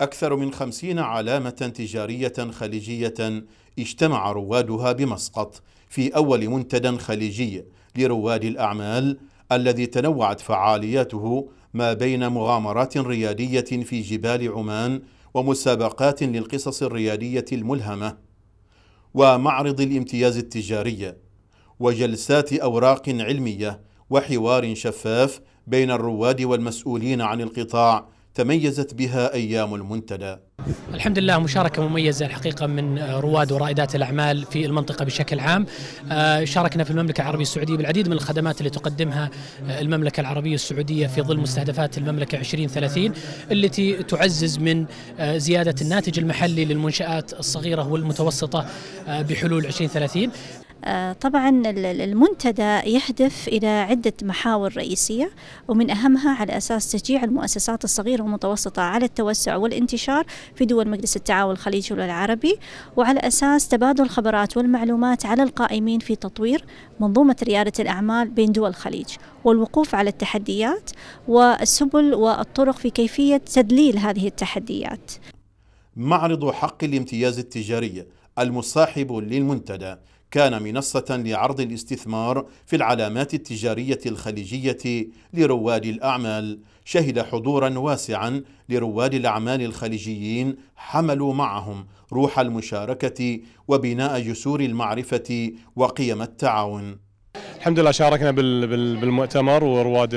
أكثر من خمسين علامة تجارية خليجية اجتمع روادها بمسقط في أول منتدى خليجي لرواد الأعمال الذي تنوعت فعالياته ما بين مغامرات ريادية في جبال عمان ومسابقات للقصص الريادية الملهمة ومعرض الامتياز التجاري وجلسات أوراق علمية وحوار شفاف بين الرواد والمسؤولين عن القطاع تميزت بها أيام المنتدى الحمد لله مشاركة مميزة الحقيقة من آه، رواد ورائدات الأعمال في المنطقة بشكل عام آه، شاركنا في المملكة العربية السعودية بالعديد من الخدمات اللي تقدمها آه، المملكة العربية السعودية في ظل مستهدفات المملكة 2030 التي تعزز من زيادة الناتج المحلي للمنشآت الصغيرة والمتوسطة بحلول 2030 آه، طبعا المنتدى يهدف إلى عدة محاور رئيسية ومن أهمها على أساس تشجيع المؤسسات الصغيرة والمتوسطة على التوسع والانتشار في دول مجلس التعاون الخليجي والعربي وعلى أساس تبادل الخبرات والمعلومات على القائمين في تطوير منظومة ريادة الأعمال بين دول الخليج والوقوف على التحديات والسبل والطرق في كيفية تدليل هذه التحديات معرض حق الامتياز التجاري المصاحب للمنتدى كان منصة لعرض الاستثمار في العلامات التجارية الخليجية لرواد الأعمال شهد حضورا واسعا لرواد الأعمال الخليجيين حملوا معهم روح المشاركة وبناء جسور المعرفة وقيم التعاون الحمد لله شاركنا بالمؤتمر ورواد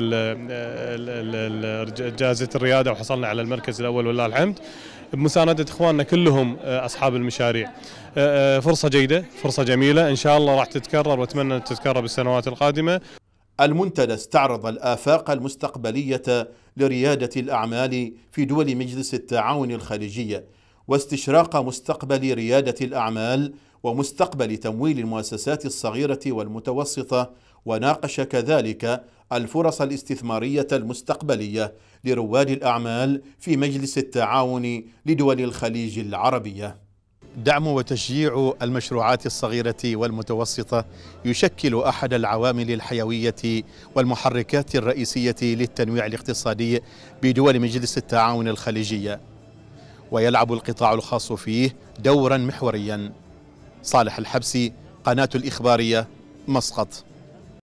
جائزة الريادة وحصلنا على المركز الأول ولله الحمد بمساندة إخواننا كلهم آه، أصحاب المشاريع آه، آه، فرصة جيدة فرصة جميلة إن شاء الله راح تتكرر وأتمنى أن تتكرر بالسنوات القادمة المنتدى استعرض الآفاق المستقبلية لريادة الأعمال في دول مجلس التعاون الخليجية واستشراق مستقبل ريادة الأعمال ومستقبل تمويل المؤسسات الصغيرة والمتوسطة وناقش كذلك الفرص الاستثمارية المستقبلية لرواد الأعمال في مجلس التعاون لدول الخليج العربية دعم وتشجيع المشروعات الصغيرة والمتوسطة يشكل أحد العوامل الحيوية والمحركات الرئيسية للتنويع الاقتصادي بدول مجلس التعاون الخليجية ويلعب القطاع الخاص فيه دورا محوريا صالح الحبسي قناة الإخبارية مسقط